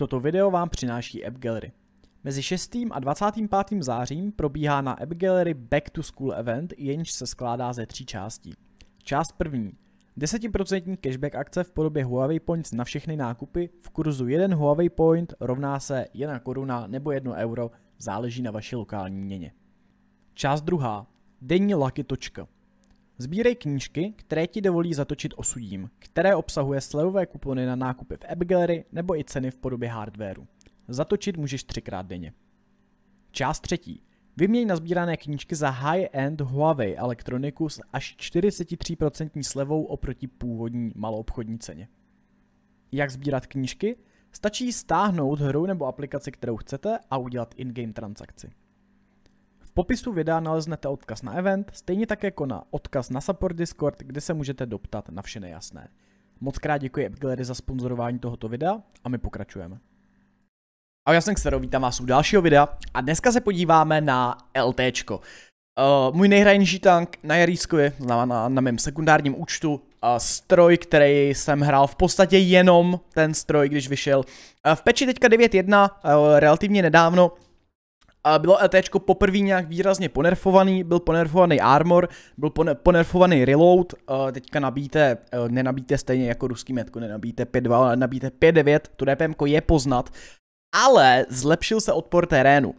Toto video vám přináší App Gallery. Mezi 6. a 25. zářím probíhá na App Gallery Back to School event, jenž se skládá ze tří částí. Část první. 10% cashback akce v podobě Huawei Points na všechny nákupy v kurzu 1 Huawei Point rovná se 1 koruna nebo 1 euro, záleží na vaší lokální měně. Část druhá. Denní laky točka. Sbírej knížky, které ti dovolí zatočit osudím, které obsahuje slevové kupony na nákupy v Gallery nebo i ceny v podobě hardwareu. Zatočit můžeš třikrát denně. Část třetí. Vyměň nazbírané knížky za high-end Huawei elektroniku s až 43% slevou oproti původní maloobchodní ceně. Jak sbírat knížky? Stačí stáhnout hru nebo aplikaci, kterou chcete a udělat in-game transakci. V popisu videa naleznete odkaz na event, stejně tak jako na odkaz na support Discord, kde se můžete doptat na vše nejasné. Moc krát děkuji AppGallery za sponzorování tohoto videa a my pokračujeme. Ahoj, já jsem Xero, vítám vás u dalšího videa a dneska se podíváme na LTčko. Uh, eh, můj nejhranější tank na Jarískovi, na, na, na mém sekundárním účtu, uh, stroj, který jsem hrál v podstatě jenom ten stroj, když vyšel. Uh, v peči teďka 9.1, uh, eh, relativně nedávno, bylo LT e poprvé nějak výrazně ponerfovaný, byl ponerfovaný Armor, byl ponerfovaný Reload, teďka nabíte, nenabíte stejně jako ruský metko, nenabíte 5.2, ale nabíte 5.9, to DPM je poznat, ale zlepšil se odpor terénu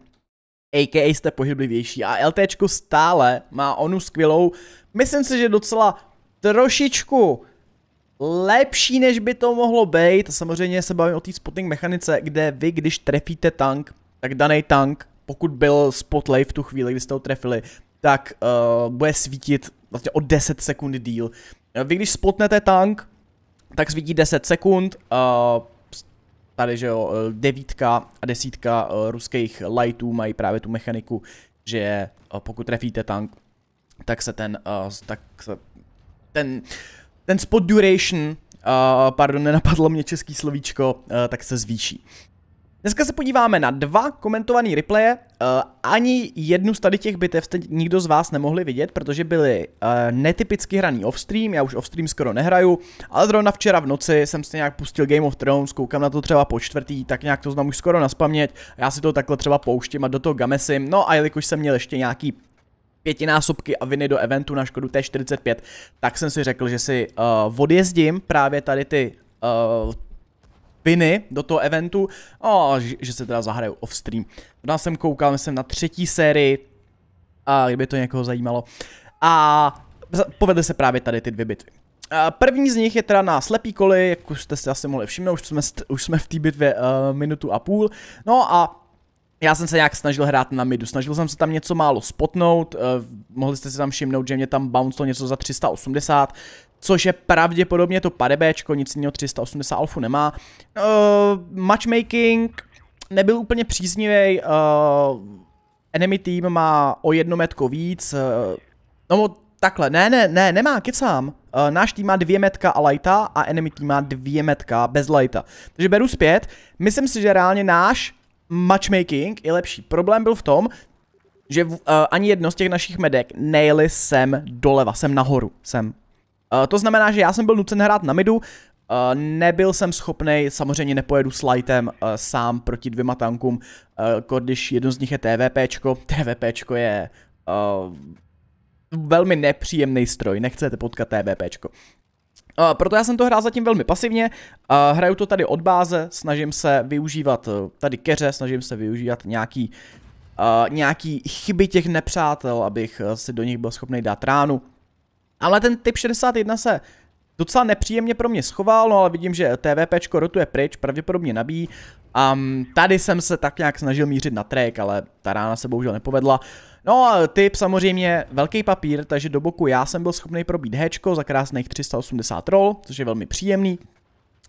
a.k.a. jste pohyblivější a LT stále má onu skvělou, myslím si, že docela trošičku lepší, než by to mohlo být. Samozřejmě se bavím o té spotting mechanice, kde vy, když trefíte tank, tak daný tank pokud byl spot lay v tu chvíli, kdy jste ho trefili, tak uh, bude svítit vlastně o 10 sekund díl. Eh, vy když spotnete tank, tak svítí 10 sekund, uh, tady že jo, devítka a desítka uh, ruských lightů mají právě tu mechaniku, že uh, pokud trefíte tank, tak se ten, uh, tak se ten, ten spot duration, uh, pardon, nenapadlo mě český slovíčko, uh, tak se zvýší. Dneska se podíváme na dva komentované replaye. Uh, ani jednu z tady těch bitev jste nikdo z vás nemohli vidět, protože byly uh, netypicky hraný offstream, já už offstream skoro nehraju, ale zrovna včera v noci jsem si nějak pustil Game of Thrones, koukám na to třeba po čtvrtý, tak nějak to znám už skoro naspamět, já si to takhle třeba pouštím a do toho gamesím, no a jelikož jsem měl ještě nějaký pětinásobky a viny do eventu na škodu T45, tak jsem si řekl, že si uh, odjezdím právě tady ty uh, piny do toho eventu a že, že se teda zahraju off-stream. Já jsem koukal, jsem na třetí sérii, a kdyby to někoho zajímalo. A povedly se právě tady ty dvě bitvy. První z nich je teda na slepý koli, jak už jste si asi mohli všimnout, už jsme, už jsme v té bitvě uh, minutu a půl. No a já jsem se nějak snažil hrát na midu, snažil jsem se tam něco málo spotnout, uh, mohli jste si tam všimnout, že mě tam to něco za 380, což je pravděpodobně to padebéčko, nic jiného 380 alfu nemá. Uh, matchmaking nebyl úplně příznivý, uh, eh, enemy team má o jedno metko víc, uh, no takhle, ne, ne, ne, nemá, kecám. Uh, náš tým má dvě metka a lighta a enemy tým má dvě metka bez lighta. Takže beru zpět, myslím si, že reálně náš matchmaking je lepší. Problém byl v tom, že uh, ani jedno z těch našich medek nejeli sem doleva, sem nahoru, sem Eh, to znamená, že já jsem byl nucen hrát na midu, Uh, nebyl jsem schopný, samozřejmě nepojedu s lightem uh, sám proti dvěma tankům, uh, když jedno z nich je TVPčko. TVPčko je uh, velmi nepříjemný stroj, nechcete potkat TVPčko. Uh, proto já jsem to hrál zatím velmi pasivně, uh, hraju to tady od báze, snažím se využívat uh, tady keře, snažím se využívat nějaký, uh, nějaký chyby těch nepřátel, abych uh, si do nich byl schopný dát ránu. Ale ten typ 61 se docela nepříjemně pro mě schoval, no ale vidím, že TVPčko rotuje pryč, pravděpodobně nabíjí. A um, tady jsem se tak nějak snažil mířit na trek, ale ta rána se bohužel nepovedla. No a typ samozřejmě velký papír, takže do boku já jsem byl schopný probít hečko za krásných 380 roll, což je velmi příjemný.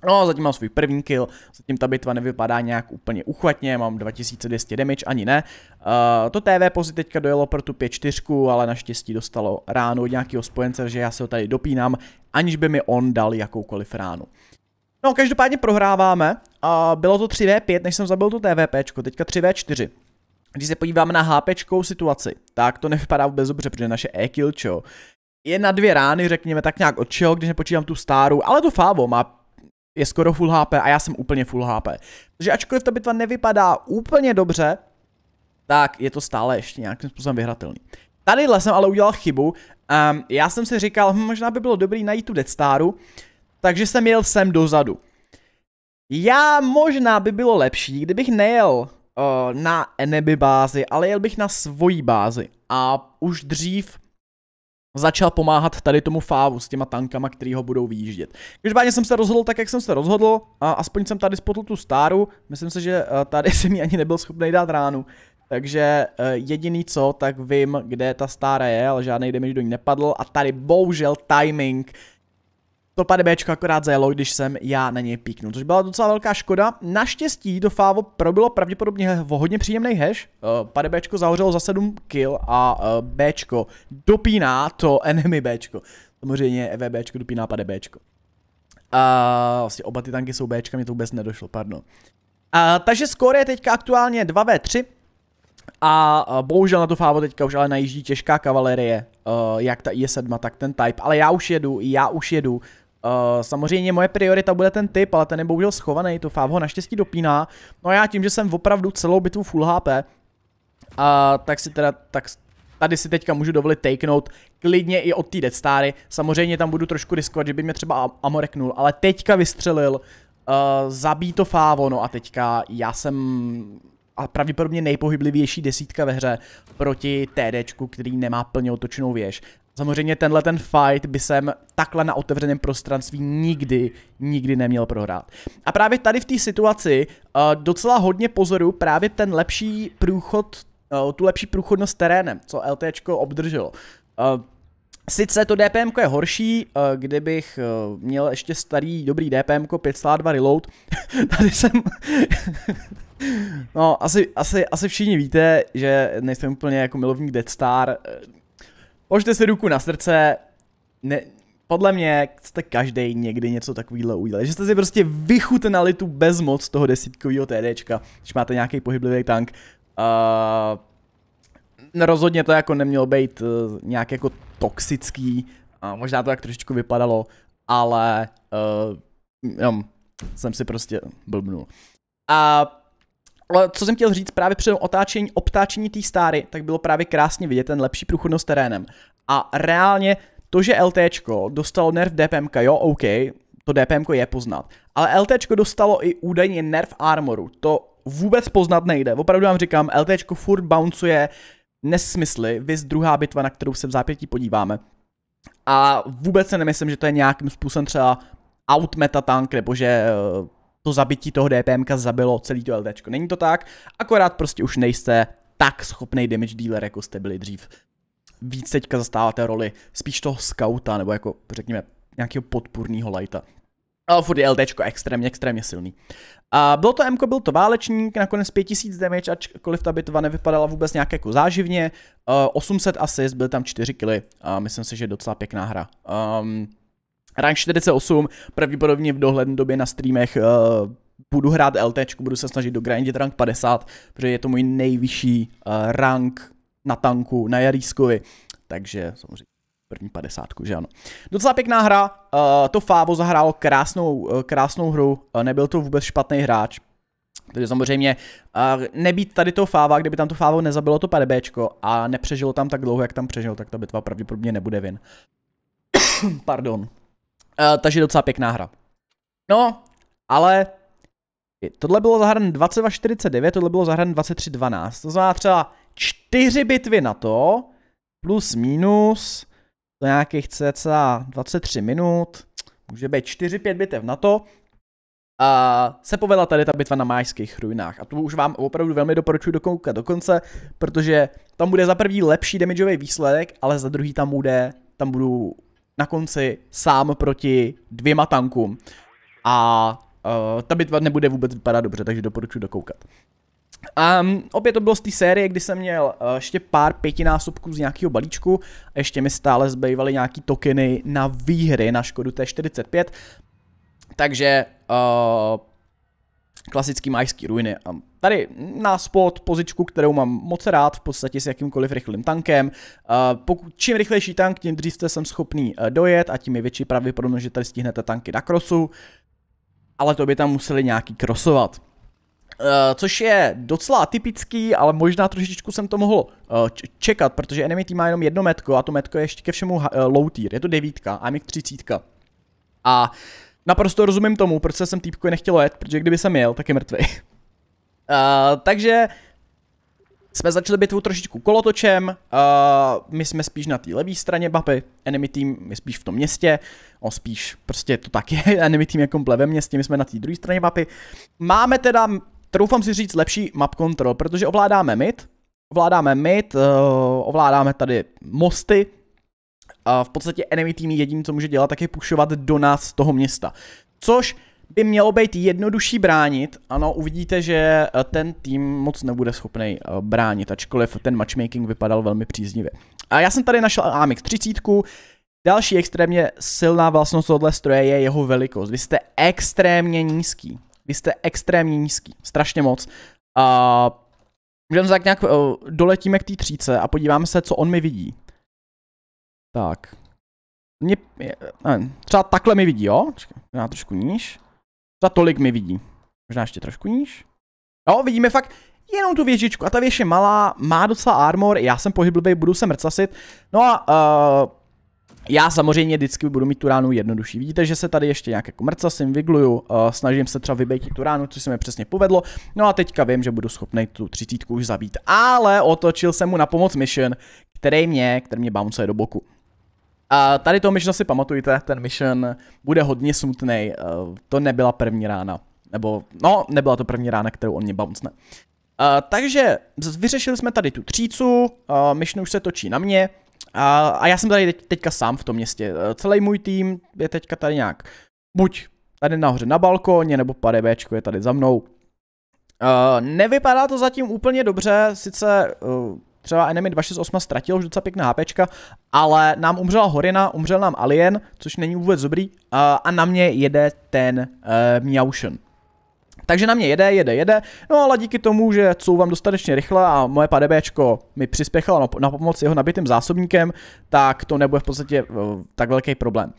No, zatím mám svůj první kill, zatím ta bitva nevypadá nějak úplně uchvatně, mám 2200 damage, ani ne. Uh, to TV pozit teďka dojelo pro tu 5-4, ale naštěstí dostalo ránu od nějakého spojence, že já se ho tady dopínám, aniž by mi on dal jakoukoliv ránu. No, každopádně prohráváme, uh, bylo to 3v5, než jsem zabil to TVPčko, teďka 3v4. Když se podíváme na HPčkou situaci, tak to nevypadá vůbec dobře, protože naše e-kill, je na dvě rány, řekněme tak nějak od čeho, když nepočítám tu stáru, ale to fávo má je skoro full HP a já jsem úplně full HP. Takže ačkoliv ta bitva nevypadá úplně dobře, tak je to stále ještě nějakým způsobem vyhratelný. Tady jsem ale udělal chybu. Um, já jsem si říkal, hm, možná by bylo dobrý najít tu Death Staru, takže jsem jel sem dozadu. Já možná by bylo lepší, kdybych nejel uh, na enemy bázi, ale jel bych na svoji bázi. A už dřív začal pomáhat tady tomu fávu s těma tankama, který ho budou vyjíždět. Každopádně jsem se rozhodl tak, jak jsem se rozhodl, a aspoň jsem tady spotl tu stáru, myslím si, že eh, tady jsem mi ani nebyl schopný dát ránu. Takže eh, jediný co, tak vím, kde ta stára je, ale žádný damage do ní nepadl a tady bohužel timing to 5Bčko akorát zajelo, když jsem já na něj píknul, což byla docela velká škoda. Naštěstí do Fávo probilo pravděpodobně hodně příjemný hash. Uh, eh, 5Bčko zahořelo za 7 kill a uh, eh, Bčko dopíná to enemy Bčko. Samozřejmě EVBčko dopíná 5Bčko. A vlastně oba ty tanky jsou Bčka, mě to vůbec nedošlo, pardon. Uh, takže skóre je teďka aktuálně 2v3. A uh, bohužel na to Fávo teďka už ale najíždí těžká kavalerie, uh, jak ta IS-7, tak ten Type, ale já už jedu, já už jedu, Eh, samozřejmě moje priorita bude ten typ, ale ten je bohužel schovaný, to Fav ho naštěstí dopíná. No a já tím, že jsem opravdu celou bitvu full HP, uh, tak si teda, tak tady si teďka můžu dovolit takenout klidně i od té Dead Stary. Samozřejmě tam budu trošku riskovat, že by mě třeba amoreknul, ale teďka vystřelil, uh, eh, zabí to Fávo, no a teďka já jsem a pravděpodobně nejpohyblivější desítka ve hře proti TDčku, který nemá plně otočenou věž. Samozřejmě tenhle ten fight by jsem takhle na otevřeném prostranství nikdy, nikdy neměl prohrát. A právě tady v té situaci uh, docela hodně pozoru právě ten lepší průchod, uh, tu lepší průchodnost terénem, co LTčko obdrželo. Uh, Sice to DPM je horší, kdybych měl ještě starý dobrý DPM 5.2 reload, tady jsem... no, asi, asi, asi všichni víte, že nejsem úplně jako milovník Dead Star, Hožte si ruku na srdce, ne, podle mě jste každý někdy něco takového udělali, že jste si prostě vychutnali tu bezmoc toho desítkového TDčka, když máte nějaký pohyblivý tank. Uh, rozhodně to jako nemělo být uh, nějak jako toxický, uh, možná to tak trošičku vypadalo, ale uh, jenom jsem si prostě blbnul. A ale co jsem chtěl říct, právě při otáčení, obtáčení té stáry, tak bylo právě krásně vidět ten lepší průchodnost terénem. A reálně to, že LTčko dostalo nerv DPM, jo, OK, to DPM je poznat. Ale LTčko dostalo i údajně nerv armoru, to vůbec poznat nejde. Opravdu vám říkám, LTčko furt bouncuje nesmysly, vys druhá bitva, na kterou se v zápětí podíváme. A vůbec se nemyslím, že to je nějakým způsobem třeba outmeta tank, nebo že eh, to zabití toho DPMka zabilo celý to LDčko. Není to tak, akorát prostě už nejste tak schopný damage dealer, jako jste byli dřív. Víc teďka zastáváte roli spíš toho scouta, nebo jako řekněme nějakého podpůrného lighta. Ale furt je LDčko extrémně, extrémně silný. A bylo to M, byl to válečník, nakonec 5000 damage, ačkoliv ta bitva nevypadala vůbec nějak jako záživně. 800 eh, assist, byly tam 4 kily. a myslím si, že je docela pěkná hra. Um, Rank 48 pravděpodobně v dohledné době na streamech uh, eh, budu hrát LT, budu se snažit dogrindit rank 50, protože je to můj nejvyšší uh, rank na tanku, na Jarískovi, takže samozřejmě první 50, že ano. Docela pěkná hra, uh, to Fávo zahrál krásnou, uh, krásnou hru, uh, nebyl to vůbec špatný hráč, takže samozřejmě uh, nebýt tady toho fáva, kdyby tam to fávo nezabilo to PDBčko a nepřežilo tam tak dlouho, jak tam přežil, tak ta bitva pravděpodobně nebude vin. Pardon. Uh, takže docela pěkná hra. No, ale tohle bylo zahrané 22.49, tohle bylo zahrané 23.12. To znamená třeba čtyři bitvy na to, plus minus, to nějakých cca 23 minut, může být 4-5 bitev na to, a se povedla tady ta bitva na májských ruinách. A tu už vám opravdu velmi doporučuji dokoukat do konce, protože tam bude za první lepší damageový výsledek, ale za druhý tam bude, tam budou na konci sám proti dvěma tankům. A uh, ta bitva nebude vůbec vypadat dobře, takže doporučuji dokoukat. um, ehm, opět to bylo z té série, kdy jsem měl uh, ještě pár pětinásobků z nějakého balíčku, ještě mi stále zbývaly nějaký tokeny na výhry na škodu T45, takže uh, klasický majský ruiny. A tady na spot pozičku, kterou mám moc rád, v podstatě s jakýmkoliv rychlým tankem. Pokud, čím rychlejší tank, tím dřív jste jsem schopný eh, dojet a tím je větší pravděpodobnost, že tady stihnete tanky na krosu. Ale to by tam museli nějaký krosovat. Uh, což je docela typický ale možná trošičku jsem to mohl uh, čekat, protože enemy tým má jenom jedno metko a to metko je ještě ke všemu uh, low tier, je to devítka a MiG 30. A uh, naprosto rozumím tomu, proč se sem týpku nechtělo jet, protože kdyby jsem jel, tak je mrtvý. uh, takže jsme začali bitvu trošičku kolotočem, uh, my jsme spíš na té levé straně mapy, enemy team je spíš v tom městě, on spíš prostě to tak je, enemy team je komple ve městě, my jsme na té druhé straně mapy. Máme teda, troufám si říct, lepší map control, protože ovládáme mid, ovládáme mid, uh, ovládáme tady mosty, a v podstatě enemy tým jediný, co může dělat, tak je pušovat do nás z toho města. Což by mělo být jednodušší bránit. Ano, uvidíte, že eh, ten tým moc nebude schopný eh, bránit, ačkoliv ten matchmaking vypadal velmi příznivě. A já jsem tady našel AMX 30. Další extrémně silná vlastnost tohle stroje je jeho velikost. Vy jste extrémně nízký. Vy jste extrémně nízký. Strašně moc. A můžeme tak nějak eh, doletíme k té tříce a podíváme se, co on mi vidí. Tak. Mě, ne, třeba takhle mi vidí, jo? Možná trošku níž. Za tolik mi vidí. Možná ještě trošku níž. Jo, vidíme fakt jenom tu věžičku a ta věž je malá, má docela armor, já jsem pohyblivý, budu se mrcasit. No a uh, já samozřejmě vždycky budu mít tu ránu jednodušší. Vidíte, že se tady ještě nějak jako mrcasím, vygluju, uh, snažím se třeba vybejtit tu ránu, což se mi přesně povedlo. No a teďka vím, že budu schopný tu třicítku už zabít, ale otočil jsem mu na pomoc mission, který mě, který mě bouncuje do boku. A tady to mission si pamatujte, ten mission bude hodně smutný. Eh, to nebyla první rána. Nebo, no, nebyla to první rána, kterou on mě bouncne. A, eh, takže vyřešili jsme tady tu třícu, a eh, mission už se točí na mě a, a já jsem tady teď, teďka sám v tom městě. celý můj tým je teďka tady nějak buď tady nahoře na balkóně, nebo padebéčko je tady za mnou. Uh, nevypadá to zatím úplně dobře, sice uh, třeba Enemy 268 ztratil už docela pěkná HP, ale nám umřela Horina, umřel nám Alien, což není vůbec dobrý, a na mě jede ten uh, e, Miaushen. Takže na mě jede, jede, jede, no ale díky tomu, že couvám dostatečně rychle a moje padebéčko mi přispěchalo na, na pomoc jeho nabitým zásobníkem, tak to nebude v podstatě uh, tak velký problém.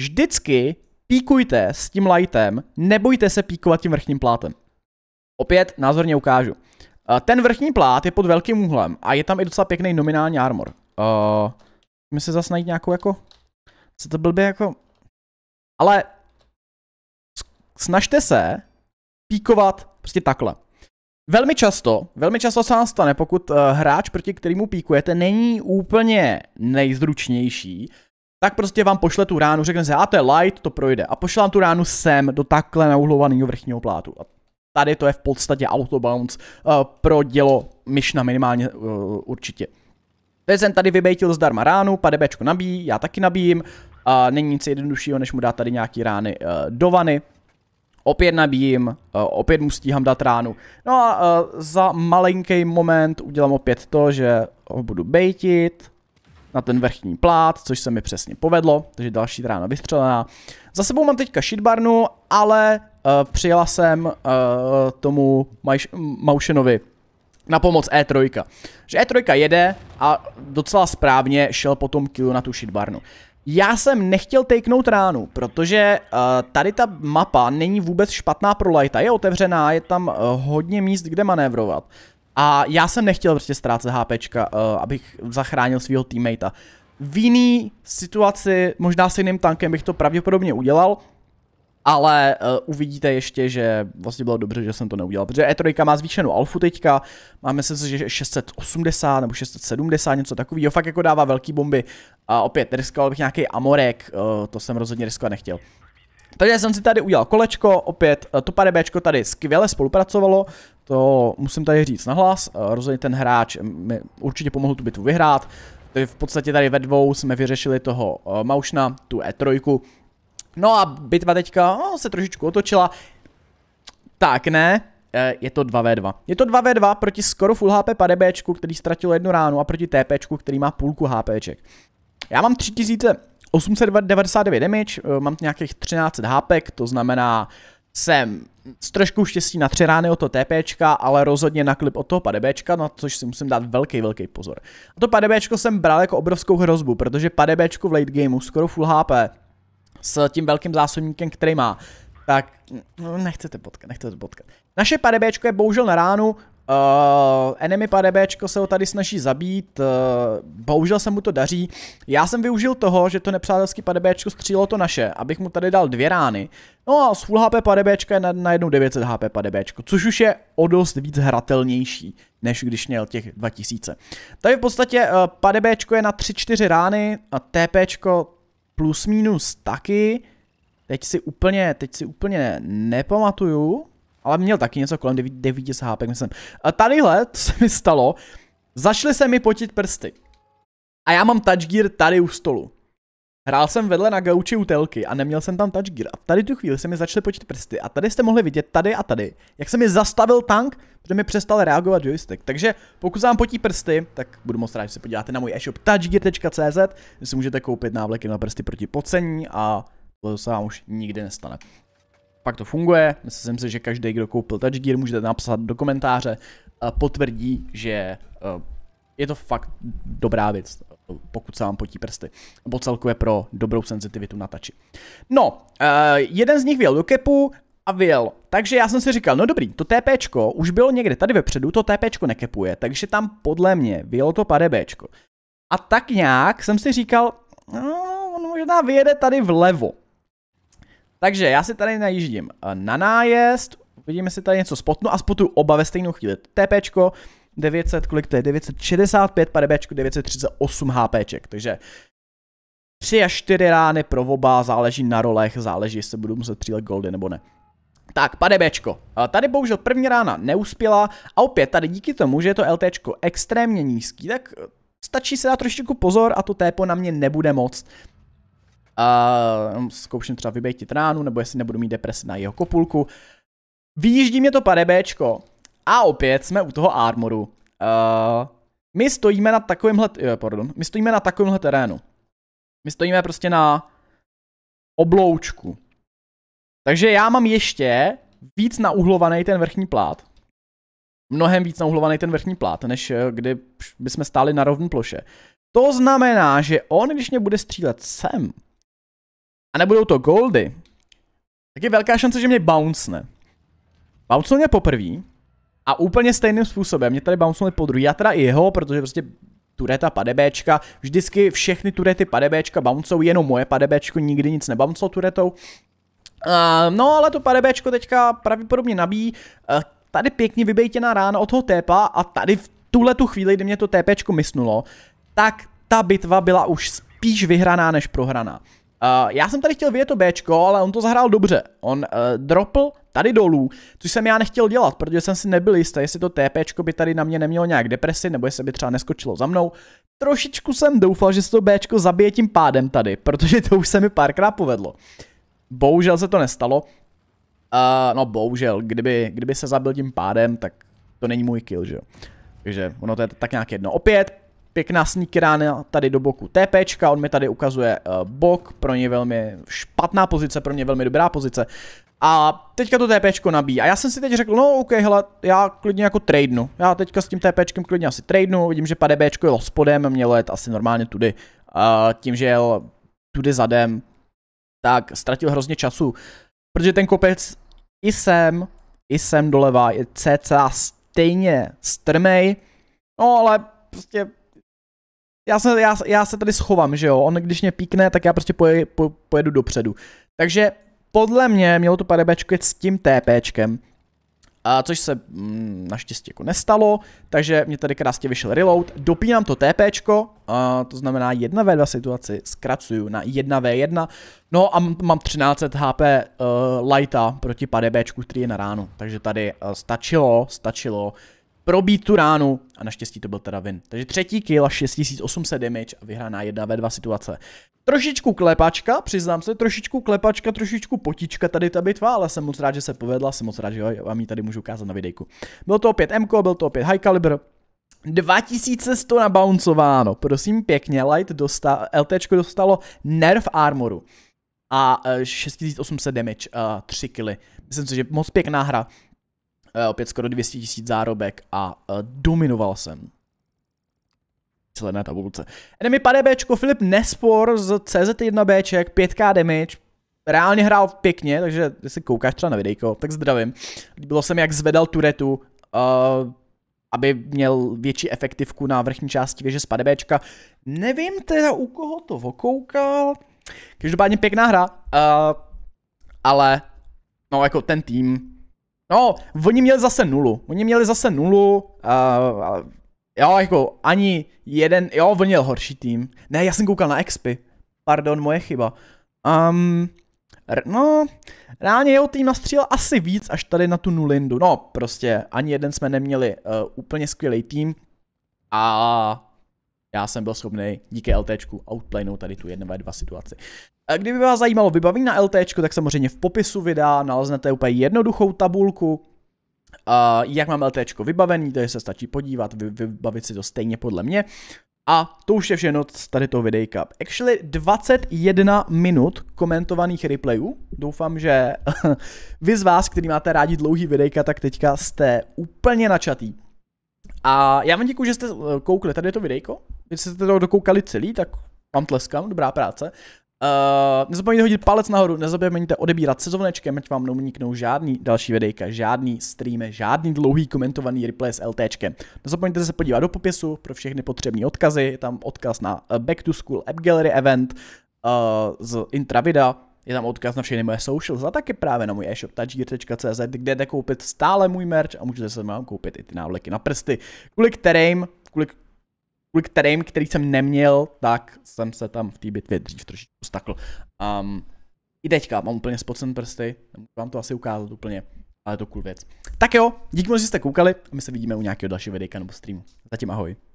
Vždycky píkujte s tím lightem, nebojte se píkovat tím vrchním plátem. Opět názorně ukážu. Eh, ten vrchní plát je pod velkým úhlem a je tam i docela pěkný nominální armor. Uh, my se zase najít nějakou jako... Co to blbě jako... Ale... Snažte se píkovat prostě takhle. Velmi často, velmi často se nám stane, pokud uh, hráč, proti kterýmu píkujete, není úplně nejzručnější, tak prostě vám pošle tu ránu, řekne se, a to je light, to projde. A pošle vám tu ránu sem, do takhle nauhlovaného vrchního plátu. A Tady to je v podstatě autobounce uh, pro dělo Myšna minimálně uh, určitě. Vezen jsem tady vybejtil zdarma ránu, padebečko nabíjí, já taky nabíjím. Uh, není nic jednoduššího, než mu dát tady nějaký rány uh, do vany. Opět nabíjím, opět mu stíhám dát ránu. No a za malinký moment udělám opět to, že ho budu bejtit na ten vrchní plát, což se mi přesně povedlo, takže další rána vystřelená. Za sebou mám teďka shitbarnu, ale uh, přijela jsem uh, tomu Maušenovi na pomoc E3. Že E3 jede a docela správně šel potom killu na tu shitbarnu. Já jsem nechtěl takenout ránu, protože uh, tady ta mapa není vůbec špatná pro Lighta, je otevřená, je tam uh, hodně míst, kde manévrovat. A já jsem nechtěl prostě ztrácet HP, uh, eh, abych zachránil svého teammatea. V jiný situaci, možná s jiným tankem bych to pravděpodobně udělal, ale uh, uvidíte ještě, že vlastně bylo dobře, že jsem to neudělal, protože E3 má zvýšenou alfu teďka, máme se, že 680 nebo 670, něco takového, fakt jako dává velký bomby a opět riskoval bych nějaký amorek, uh, to jsem rozhodně riskovat nechtěl. Takže jsem si tady udělal kolečko, opět to 2 tady skvěle spolupracovalo, to musím tady říct nahlas, eh, rozhodně ten hráč mi určitě pomohl tu bitvu vyhrát, v podstatě tady ve dvou jsme vyřešili toho eh, Maušna, tu E3. No a bitva teďka no, se trošičku otočila. Tak ne, eh, je to 2v2. Je to 2v2 proti skoro full HP PDBčku, který ztratil jednu ránu a proti TPčku, který má půlku HPček. Já mám 3899 damage, mám nějakých 13 HP, to znamená jsem s trošku štěstí na tři rány od toho TPčka, ale rozhodně na klip od toho padebečka, na no, což si musím dát velký, velký pozor. A to padebečko jsem bral jako obrovskou hrozbu, protože padebečko v late gameu skoro full HP s tím velkým zásobníkem, který má, tak no, nechcete potkat, nechcete potkat. Naše padebečko je bohužel na ránu, Uh, enemy padebčko se ho tady snaží zabít, uh, bohužel se mu to daří. Já jsem využil toho, že to nepřátelský padebčko střílo to naše, abych mu tady dal dvě rány. No a z full HP padebčka je na, jednu 900 HP padebčko, což už je o dost víc hratelnější, než když měl těch 2000. Tady v podstatě uh, eh, padebčko je na 3-4 rány a TPčko plus minus taky. Teď si úplně, teď si úplně nepamatuju ale měl taky něco kolem 90 HP, myslím. A tadyhle, to se mi stalo, zašly se mi potit prsty. A já mám touch gear tady u stolu. Hrál jsem vedle na gauči u telky a neměl jsem tam touch gear. A tady tu chvíli se mi začaly počít prsty. A tady jste mohli vidět, tady a tady, jak se mi zastavil tank, protože mi přestal reagovat joystick. Takže pokud vám potí prsty, tak budu moc rád, že se podíváte na můj e-shop touchgear.cz, kde si můžete koupit návleky na prsty proti pocení a to se vám už nikdy nestane pak to funguje. Myslím si, že každý, kdo koupil Touch Gear, můžete napsat do komentáře, potvrdí, že eh, je to fakt dobrá věc, pokud se vám potí prsty. Nebo celkově pro dobrou senzitivitu na tači. No, eh, jeden z nich vyjel do kepu a vyjel. Takže já jsem si říkal, no dobrý, to TPčko už bylo někde tady vepředu, to TPčko nekepuje, takže tam podle mě vyjelo to padebčko. A tak nějak jsem si říkal, no, on možná vyjede tady vlevo. Takže já si tady najíždím eh, na nájezd, vidíme si tady něco spotnu a spotu oba ve stejnou chvíli. TPčko, 900, kolik to je, 965 PDBčko, 938 HPček, takže 3 až 4 rány pro oba, záleží na rolech, záleží, jestli budu muset střílet goldy nebo ne. Tak, padebečko. Eh, tady bohužel první rána neuspěla a opět tady díky tomu, že je to LTčko extrémně nízký, tak eh, stačí se dát trošičku pozor a to tépo na mě nebude moc a mm, zkouším třeba vybejtit ránu, nebo jestli nebudu mít depresi na jeho kopulku. Výjíždí mě to parebéčko. A opět jsme u toho armoru. Uh, my stojíme na takovémhle, eh, pardon, my stojíme na takovémhle terénu. My stojíme prostě na obloučku. Takže já mám ještě víc nauhlovaný ten vrchní plát. Mnohem víc nauhlovaný ten vrchní plát, než eh, kdy bychom stáli na rovné ploše. To znamená, že on, když mě bude střílet sem, a nebudou to goldy, tak je velká šance, že mě bouncne. Bouncenul mě poprvé a úplně stejným způsobem. Mě tady bouncnuli po druhý, já teda i jeho, protože prostě tureta padebéčka, vždycky všechny turety padebéčka bouncou, jenom moje padebéčko nikdy nic nebouncelo turetou. Uh, no ale to padebéčko teďka pravděpodobně nabíjí, uh, tady pěkně vybejtěná rána od toho tépa a tady v tuhle tu chvíli, kdy mě to tépečko mysnulo, tak ta bitva byla už spíš vyhraná než prohraná. Uh, já jsem tady chtěl vyjet to Bčko, ale on to zahrál dobře. On uh, dropl tady dolů, což jsem já nechtěl dělat, protože jsem si nebyl jistý, jestli to TPčko by tady na mě nemělo nějak depresi, nebo jestli by třeba neskočilo za mnou. Trošičku jsem doufal, že se to Bčko zabije tím pádem tady, protože to už se mi párkrát povedlo. Bohužel se to nestalo. Uh, no bohužel, kdyby, kdyby se zabil tím pádem, tak to není můj kill, že jo. Takže ono to je tak nějak jedno. Opět, Pěkná sneaky rána tady do boku TPčka, on mi tady ukazuje uh, bok, pro ně velmi špatná pozice, pro mě velmi dobrá pozice. A teďka to TPčko nabíjí. A já jsem si teď řekl, no ok, hele, já klidně jako tradenu. Já teďka s tím TPčkem klidně asi tradenu, vidím, že pade Bčko jelo spodem, mělo jet asi normálně tudy. Uh, tím, že jel tudy zadem, tak ztratil hrozně času. Protože ten kopec i sem, i sem doleva je cca stejně strmej, no ale prostě já se, já, já se tady schovám, že jo, on když mě píkne, tak já prostě poje, po, pojedu dopředu. Takže podle mě mělo to parebečkovat s tím TPčkem, a což se mm, naštěstí jako nestalo, takže mě tady krásně vyšel reload, dopínám to TPčko, a to znamená 1v2 situaci, zkracuju na 1v1, no a mám 13 HP uh, lighta proti padebčku, který je na ránu, takže tady uh, stačilo, stačilo probít tu ránu a naštěstí to byl teda win. Takže třetí kill, 6800 damage a vyhraná 1 ve 2 situace. Trošičku klepačka, přiznám se, trošičku klepačka, trošičku potička tady ta bitva, ale jsem moc rád, že se povedla, jsem moc rád, že vám ji tady můžu ukázat na videjku. Bylo to opět MK, byl to opět High Caliber, 2100 nabouncováno, prosím pěkně, Light dostal, LT dostalo nerf armoru a 6800 e, damage, 3 killy. Myslím si, že moc pěkná hra. Eh, opět skoro 200 tisíc zárobek a eh, dominoval jsem celé na tabulce. Enemy 5 Bčko, Filip Nespor z CZ1 b 5k damage, reálně hrál pěkně, takže jestli koukáš třeba na videjko, tak zdravím. Líbilo se mi, jak zvedal turetu, uh, eh, aby měl větší efektivku na vrchní části věže z 5 Bčka. Nevím teda, u koho to vokoukal. Každopádně pěkná hra, uh, ale no jako ten tým No, oni měli zase nulu. Oni měli zase nulu. Uh, jo, jako ani jeden, jo, oni měl horší tým. Ne, já jsem koukal na XP. Pardon, moje chyba. Um, no, reálně jeho tým nastřílel asi víc až tady na tu nulindu. No, prostě ani jeden jsme neměli uh, úplně skvělý tým. A já jsem byl schopný díky LT outplaynout tady tu 1 dva situaci. A Kdyby vás zajímalo vybavení na LT, tak samozřejmě v popisu videa naleznete úplně jednoduchou tabulku, jak mám LT vybavený, takže se stačí podívat, vybavit si to stejně podle mě. A to už je všechno z tady toho videjka. Actually 21 minut komentovaných replayů. Doufám, že vy z vás, který máte rádi dlouhý videjka, tak teďka jste úplně načatý. A já vám děkuji, že jste eh, koukli tady to videjko. Když jste to dokoukali celý, tak vám tleskám, dobrá práce. Uh, nezapomeňte hodit palec nahoru, nezapomeňte odebírat sezovnečkem, ať vám neuniknou žádný další videjka, žádný stream, žádný dlouhý komentovaný replay s LTčkem. Nezapomeňte se podívat do popisu pro všechny potřebné odkazy, je tam odkaz na eh, Back to School App Gallery event uh, z intravida, je tam odkaz na všechny moje socials a taky právě na můj e-shop tagir.cz, kde jde koupit stále můj merch a můžete se vám koupit i ty návleky na prsty, kvůli kterým kvůli kvůli kterým, který jsem neměl, tak jsem se tam v té bitvě dřív trošičku stakl. Um, I teďka mám úplně spocen prsty, nemůžu vám to asi ukázat úplně, ale to cool věc. Tak jo, díky moc, že jste koukali a my se vidíme u nějakého dalšího videa nebo streamu. Zatím ahoj.